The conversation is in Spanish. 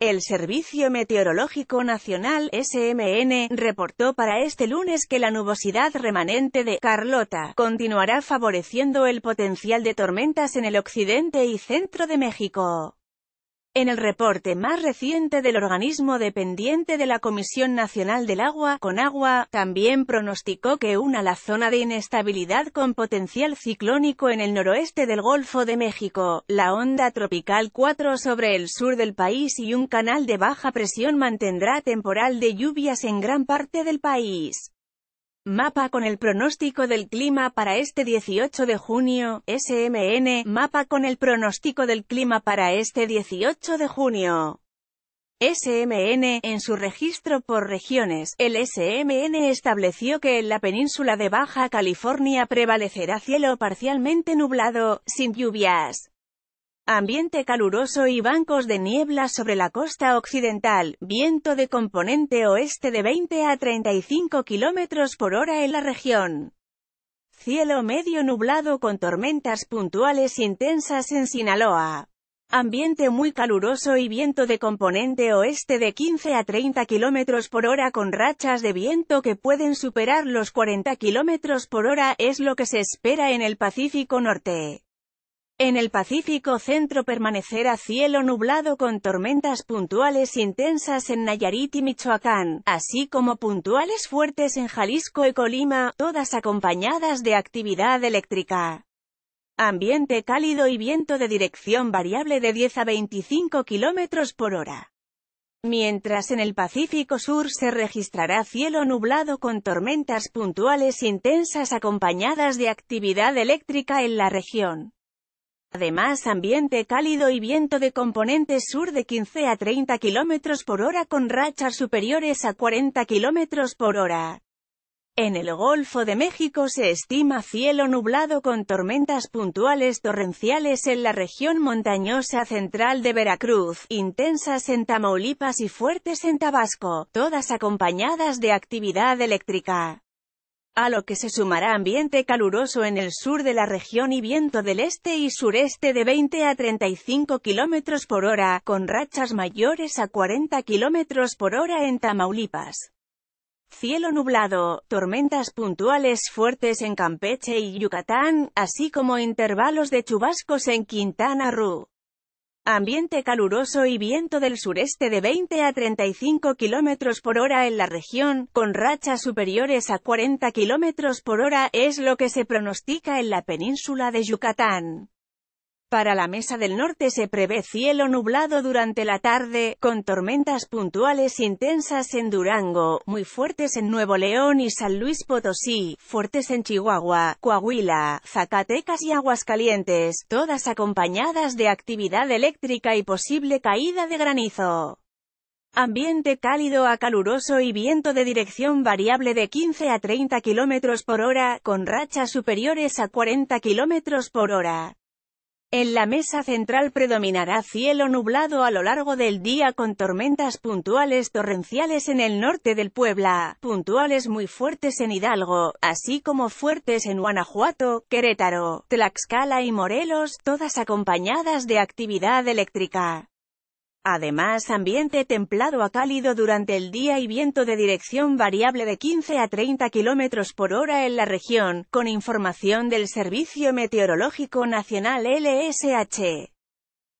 El Servicio Meteorológico Nacional, SMN, reportó para este lunes que la nubosidad remanente de Carlota continuará favoreciendo el potencial de tormentas en el occidente y centro de México. En el reporte más reciente del organismo dependiente de la Comisión Nacional del Agua, Conagua, también pronosticó que una la zona de inestabilidad con potencial ciclónico en el noroeste del Golfo de México, la onda tropical 4 sobre el sur del país y un canal de baja presión mantendrá temporal de lluvias en gran parte del país. Mapa con el pronóstico del clima para este 18 de junio, SMN, mapa con el pronóstico del clima para este 18 de junio. SMN, en su registro por regiones, el SMN estableció que en la península de Baja California prevalecerá cielo parcialmente nublado, sin lluvias ambiente caluroso y bancos de niebla sobre la costa occidental, viento de componente oeste de 20 a 35 km por hora en la región. Cielo medio nublado con tormentas puntuales intensas en Sinaloa. Ambiente muy caluroso y viento de componente oeste de 15 a 30 km por hora con rachas de viento que pueden superar los 40 km por hora es lo que se espera en el Pacífico Norte. En el Pacífico Centro permanecerá cielo nublado con tormentas puntuales intensas en Nayarit y Michoacán, así como puntuales fuertes en Jalisco y Colima, todas acompañadas de actividad eléctrica. Ambiente cálido y viento de dirección variable de 10 a 25 km por hora. Mientras en el Pacífico Sur se registrará cielo nublado con tormentas puntuales intensas acompañadas de actividad eléctrica en la región. Además ambiente cálido y viento de componente sur de 15 a 30 km por hora con rachas superiores a 40 km por hora. En el Golfo de México se estima cielo nublado con tormentas puntuales torrenciales en la región montañosa central de Veracruz, intensas en Tamaulipas y fuertes en Tabasco, todas acompañadas de actividad eléctrica a lo que se sumará ambiente caluroso en el sur de la región y viento del este y sureste de 20 a 35 km por hora, con rachas mayores a 40 km por hora en Tamaulipas. Cielo nublado, tormentas puntuales fuertes en Campeche y Yucatán, así como intervalos de chubascos en Quintana Roo. Ambiente caluroso y viento del sureste de 20 a 35 km por hora en la región, con rachas superiores a 40 km por hora, es lo que se pronostica en la península de Yucatán. Para la Mesa del Norte se prevé cielo nublado durante la tarde, con tormentas puntuales intensas en Durango, muy fuertes en Nuevo León y San Luis Potosí, fuertes en Chihuahua, Coahuila, Zacatecas y Aguascalientes, todas acompañadas de actividad eléctrica y posible caída de granizo. Ambiente cálido a caluroso y viento de dirección variable de 15 a 30 km por hora, con rachas superiores a 40 km por hora. En la mesa central predominará cielo nublado a lo largo del día con tormentas puntuales torrenciales en el norte del Puebla, puntuales muy fuertes en Hidalgo, así como fuertes en Guanajuato, Querétaro, Tlaxcala y Morelos, todas acompañadas de actividad eléctrica. Además, ambiente templado a cálido durante el día y viento de dirección variable de 15 a 30 km por hora en la región, con información del Servicio Meteorológico Nacional LSH.